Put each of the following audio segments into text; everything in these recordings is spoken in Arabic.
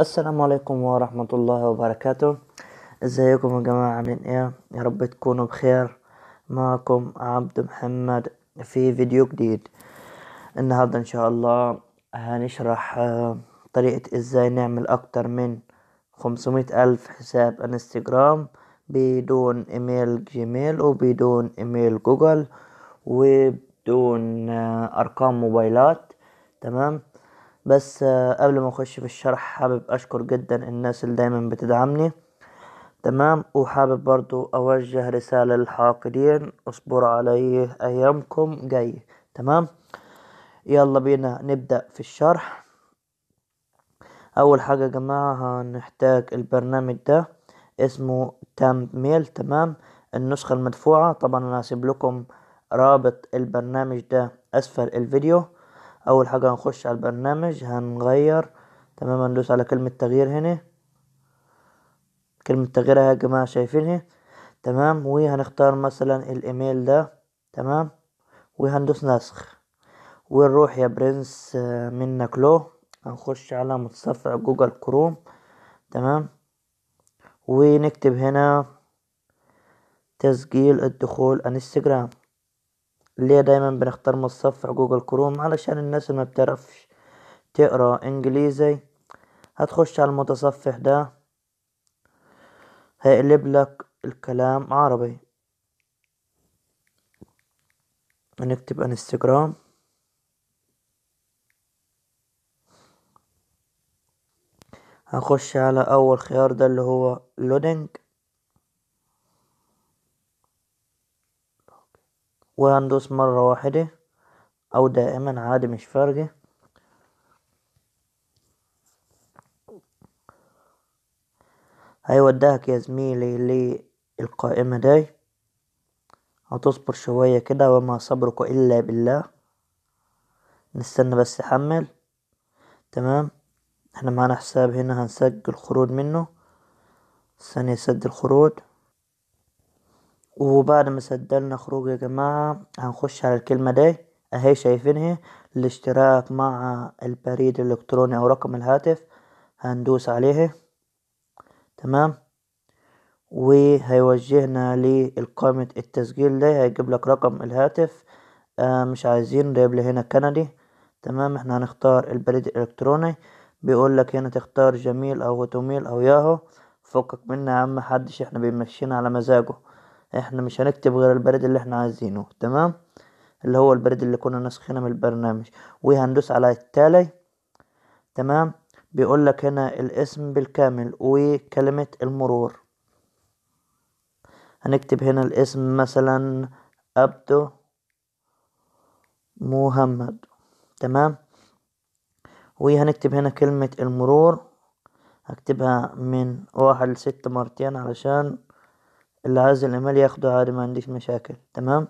السلام عليكم ورحمة الله وبركاته ازيكم يا جماعة عاملين ايه يا رب تكونوا بخير معكم عبد محمد في فيديو جديد النهاردة ان شاء الله هنشرح آه، طريقة ازاي نعمل اكتر من خمسمية الف حساب انستجرام بدون ايميل جيميل وبدون ايميل جوجل وبدون آه، ارقام موبايلات تمام بس آه، قبل ما اخش في الشرح حابب اشكر جدا الناس اللي دايما بتدعمني تمام وحابب برضو اوجه رسالة للحاقدين اصبروا عليه ايامكم جاي تمام يلا بينا نبدأ في الشرح اول حاجة يا جماعة هنحتاج البرنامج ده اسمه تام ميل تمام النسخة المدفوعة طبعا انا هسيب لكم رابط البرنامج ده اسفل الفيديو اول حاجة هنخش على البرنامج هنغير تمام هندوس على كلمة تغيير هنا كلمة تغيير اهي يا جماعة شايفينها تمام وهنختار مثلا الايميل ده تمام وهندوس نسخ ونروح يا برنس آه، منك له هنخش على متصفح جوجل كروم تمام ونكتب هنا تسجيل الدخول انستجرام اللي دايما بنختار متصفح جوجل كروم علشان الناس اللي مبتعرفش تقرا انجليزي هتخش على المتصفح ده هيقلبلك الكلام عربي هنكتب انستجرام هخش على اول خيار ده اللي هو لودنج وهندوس مرة واحدة أو دائما عادي مش فارقة هيوداك يا زميلي للقائمة داي هتصبر شوية كده وما صبرك إلا بالله نستنى بس يحمل تمام احنا معانا حساب هنا هنسجل خروج منه ثانية سد الخروج وبعد ما سجلنا خروج يا جماعة هنخش على الكلمة دي اهي شايفينها الاشتراك مع البريد الالكتروني او رقم الهاتف هندوس عليها تمام وهيوجهنا لقائمة التسجيل دي هيجيبلك رقم الهاتف آه مش عايزينه جايبلي هنا كندي تمام احنا هنختار البريد الالكتروني بيقولك هنا تختار جميل او هوتوميل او ياهو فكك منا يا عم محدش احنا بيمشينا على مزاجه احنا مش هنكتب غير البريد اللي احنا عايزينه تمام اللي هو البريد اللي كنا نسخينه من البرنامج وهندوس على التالي تمام بيقول لك هنا الاسم بالكامل وكلمة المرور هنكتب هنا الاسم مثلا ابدو محمد تمام وهنكتب هنا كلمة المرور هكتبها من واحد لست مرتين علشان اللي عايز الإيميل ياخده عادي ما عنديش مشاكل تمام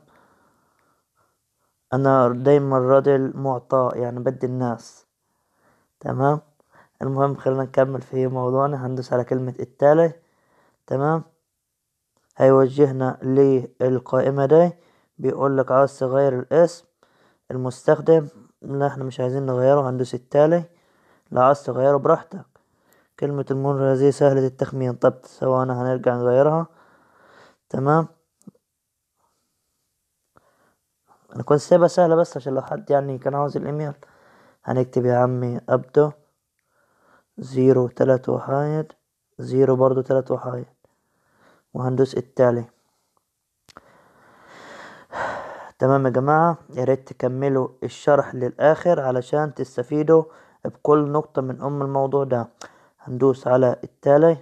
انا دايما راضي المعطاء يعني بدي الناس تمام المهم خلينا نكمل في موضوعنا هندوس على كلمة التالي تمام هيوجهنا للقائمة دي بيقول لك عاوز تغير الاسم المستخدم لا احنا مش عايزين نغيره هندوس التالي لا عاوز تغيره براحتك كلمة المرة دي سهلة التخمين طب سواء هنرجع نغيرها تمام؟ أنا كنت سايبها سهلة بس عشان لو حد يعني كان عاوز الإيميل هنكتب يا عمي أبدو زيرو تلات وحايد زيرو برضو تلات وحايد وهندوس التالي تمام يا جماعة يا ريت تكملوا الشرح للآخر علشان تستفيدوا بكل نقطة من أم الموضوع ده هندوس على التالي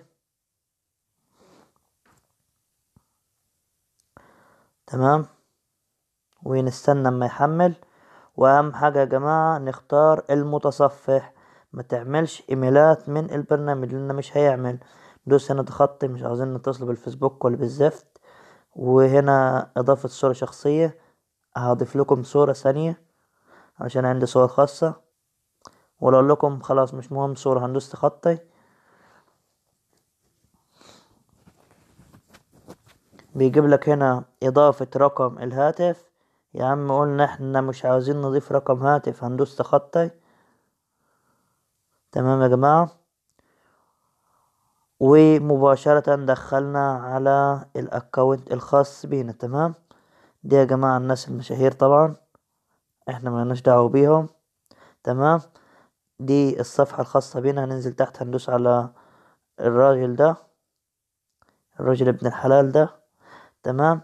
تمام ونستنى اما يحمل واهم حاجة يا جماعة نختار المتصفح ما تعملش ايميلات من البرنامج لان مش هيعمل دوس هنا تخطي مش عاوزين نتصل بالفيسبوك ولا بالزفت وهنا اضافة صورة شخصية هضيف لكم صورة ثانية عشان عندي صور خاصة ولو لكم خلاص مش مهم صورة هندوس تخطي بيجيب لك هنا إضافة رقم الهاتف يا عم قلنا احنا مش عاوزين نضيف رقم هاتف هندوس تخطي تمام يا جماعة ومباشرة دخلنا على الاكونت الخاص بينا تمام دي يا جماعة الناس المشاهير طبعا احنا ما دعوة بيهم تمام دي الصفحة الخاصة بينا هننزل تحت هندوس على الراجل ده الراجل ابن الحلال ده تمام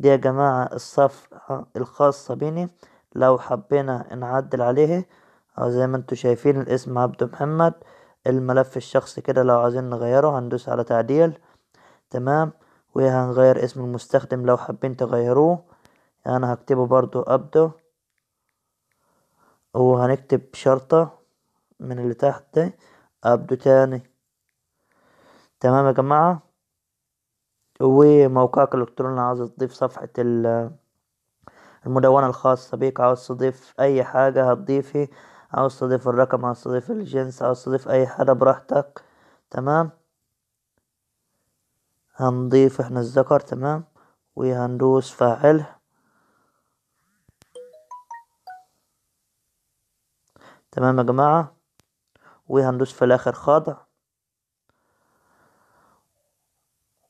دي يا جماعة الصفحة الخاصة بيني لو حبينا نعدل عليه أو زي ما انتوا شايفين الاسم عبد محمد الملف الشخصي كده لو عايزين نغيره هندوس على تعديل تمام وهنغير اسم المستخدم لو حابين تغيروه انا هكتبه برضو ابدو وهنكتب شرطة من اللي تحت ابدو تاني تمام يا جماعة وموقعك الإلكتروني عاوز تضيف صفحة المدونة الخاصة بيك عاوز تضيف أي حاجة هتضيفي عاوز تضيف الرقم عاوز تضيف الجنس عاوز تضيف أي حاجة براحتك تمام هنضيف احنا الذكر تمام وهندوس فاعله تمام يا جماعة وهندوس في الآخر خاضع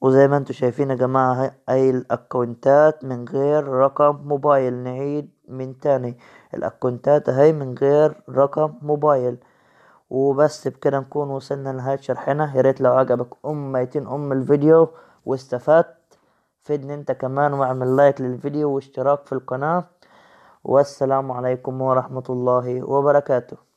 وزي ما انتوا شايفين يا جماعة اي الاكونتات من غير رقم موبايل نعيد من تاني الاكونتات هاي من غير رقم موبايل وبس بكده نكون وصلنا لنهاية شرحنا يا ريت لو عجبك ام ميتين ام الفيديو واستفدت فدني انت كمان واعمل لايك للفيديو واشتراك في القناة والسلام عليكم ورحمة الله وبركاته